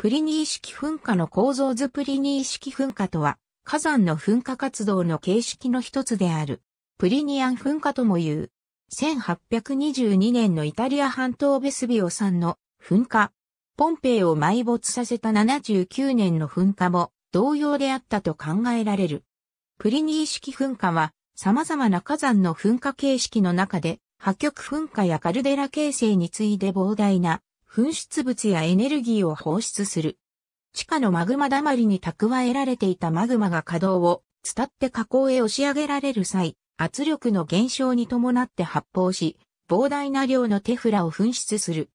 プリニー式噴火の構造図プリニー式噴火とは、火山の噴火活動の形式の一つである。プリニアン噴火とも言う。1822年のイタリア半島ベスビオ産の噴火。ポンペイを埋没させた79年の噴火も同様であったと考えられる。プリニー式噴火は様々な火山の噴火形式の中で、破局噴火やカルデラ形成に次いで膨大な噴出物やエネルギーを放出する。地下のマグマだまりに蓄えられていたマグマが稼働を伝って火口へ押し上げられる際、圧力の減少に伴って発泡し、膨大な量のテフラを噴出する。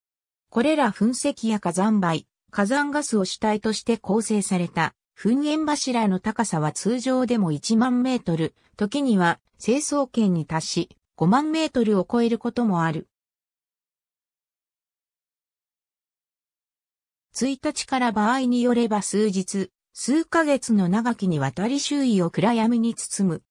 これら噴石や火山灰、火山ガスを主体として構成された噴煙柱の高さは通常でも1万メートル、時には成層圏に達し5万メートルを超えることもある。1日から場合によれば数日、数ヶ月の長きにわたり周囲を暗闇に包む。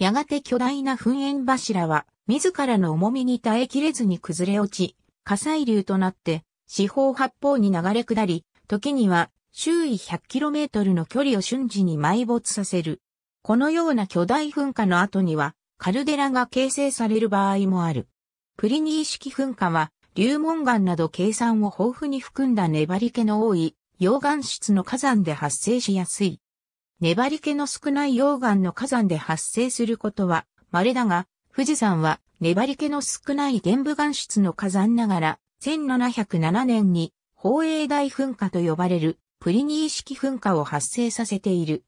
やがて巨大な噴煙柱は、自らの重みに耐えきれずに崩れ落ち、火砕流となって、四方八方に流れ下り、時には周囲 100km の距離を瞬時に埋没させる。このような巨大噴火の後には、カルデラが形成される場合もある。プリニー式噴火は、流紋岩など計算を豊富に含んだ粘り気の多い溶岩質の火山で発生しやすい。粘り気の少ない溶岩の火山で発生することは稀だが、富士山は粘り気の少ない玄武岩質の火山ながら、1707年に宝永大噴火と呼ばれるプリニー式噴火を発生させている。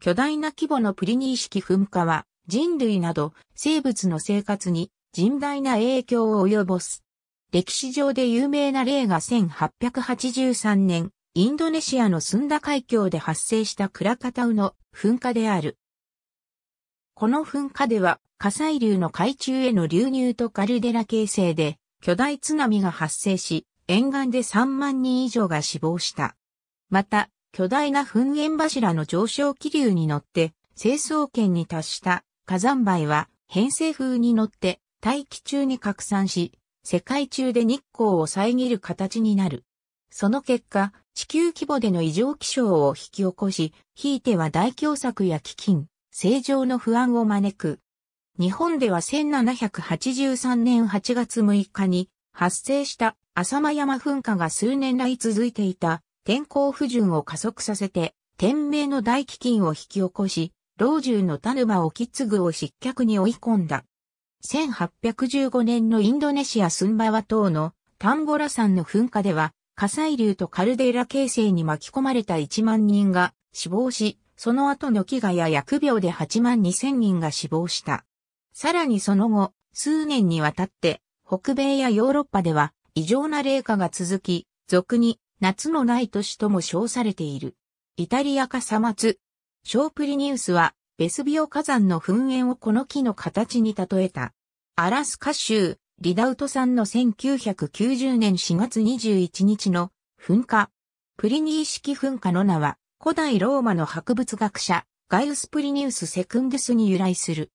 巨大な規模のプリニー式噴火は人類など生物の生活に甚大な影響を及ぼす。歴史上で有名な例が1883年、インドネシアのスンダ海峡で発生したクラカタウの噴火である。この噴火では火砕流の海中への流入とカルデラ形成で巨大津波が発生し、沿岸で3万人以上が死亡した。また、巨大な噴煙柱の上昇気流に乗って、成層圏に達した火山灰は偏西風に乗って大気中に拡散し、世界中で日光を遮る形になる。その結果、地球規模での異常気象を引き起こし、ひいては大凶作や飢饉、正常の不安を招く。日本では1783年8月6日に発生した浅間山噴火が数年来続いていた天候不順を加速させて天命の大飢饉を引き起こし、老中の田沼を継ぐを失脚に追い込んだ。1815年のインドネシアスンバワ島のタンボラ山の噴火では、火砕流とカルデラ形成に巻き込まれた1万人が死亡し、その後の飢餓や薬病で8万2千人が死亡した。さらにその後、数年にわたって、北米やヨーロッパでは異常な冷夏が続き、俗に夏のない年とも称されている。イタリアかまつ。ショープリニウスはベスビオ火山の噴煙をこの木の形に例えた。アラスカ州、リダウト山の1990年4月21日の噴火。プリニー式噴火の名は、古代ローマの博物学者、ガイウス・プリニウス・セクンドゥスに由来する。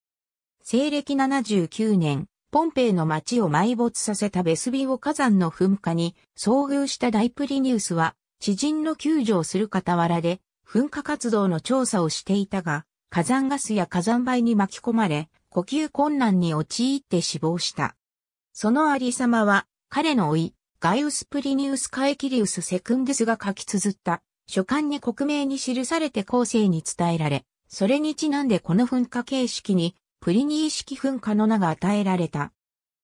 西暦79年、ポンペイの町を埋没させたベスビオ火山の噴火に遭遇した大プリニウスは、知人の救助をする傍らで、噴火活動の調査をしていたが、火山ガスや火山灰に巻き込まれ、呼吸困難に陥って死亡した。そのありさまは、彼の甥、ガイウス・プリニウス・カエキリウス・セクンデスが書き綴った、書簡に国名に記されて後世に伝えられ、それにちなんでこの噴火形式に、プリニー式噴火の名が与えられた。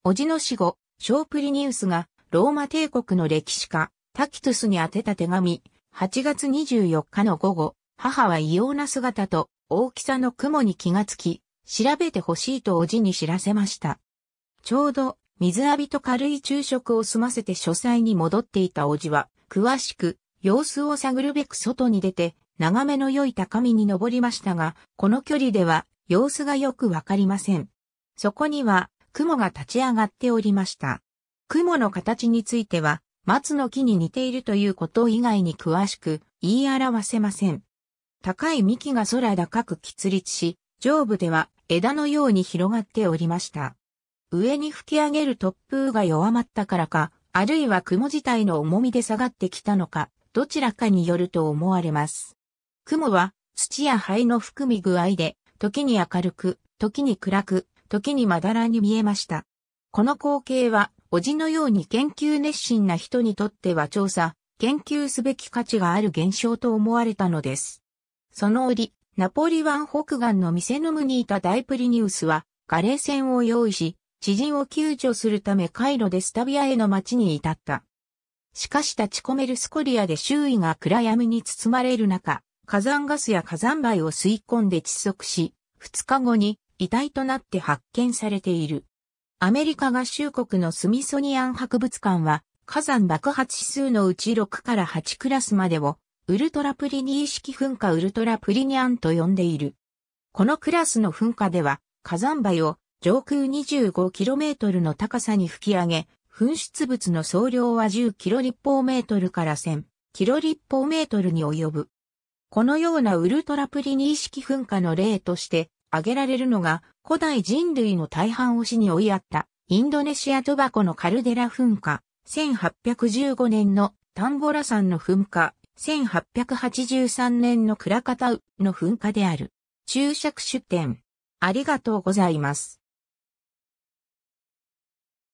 叔父の死後、小プリニウスが、ローマ帝国の歴史家、タキトゥスに宛てた手紙、8月24日の午後、母は異様な姿と大きさの雲に気がつき、調べてほしいとおじに知らせました。ちょうど、水浴びと軽い昼食を済ませて書斎に戻っていたおじは、詳しく、様子を探るべく外に出て、眺めの良い高みに登りましたが、この距離では、様子がよくわかりません。そこには、雲が立ち上がっておりました。雲の形については、松の木に似ているということ以外に詳しく言い表せません。高い幹が空高く喫立し、上部では枝のように広がっておりました。上に吹き上げる突風が弱まったからか、あるいは雲自体の重みで下がってきたのか、どちらかによると思われます。雲は土や灰の含み具合で、時に明るく、時に暗く、時にまだらに見えました。この光景は、おじのように研究熱心な人にとっては調査、研究すべき価値がある現象と思われたのです。その折、ナポリ湾北岸の店のヌにいた大プリニウスは、ガレー船を用意し、知人を救助するためカイロでスタビアへの町に至った。しかし立ち込めるスコリアで周囲が暗闇に包まれる中、火山ガスや火山灰を吸い込んで窒息し、2日後に遺体となって発見されている。アメリカ合衆国のスミソニアン博物館は、火山爆発指数のうち6から8クラスまでをウルトラプリニー式噴火ウルトラプリニアンと呼んでいる。このクラスの噴火では、火山灰を上空 25km の高さに吹き上げ、噴出物の総量は 10km 立方メートルから 1000km 立方メートルに及ぶ。このようなウルトラプリニー式噴火の例として挙げられるのが古代人類の大半を死に追いやったインドネシアトバコのカルデラ噴火1815年のタンボラ山の噴火1883年の倉方の噴火である。注釈出典。ありがとうございます。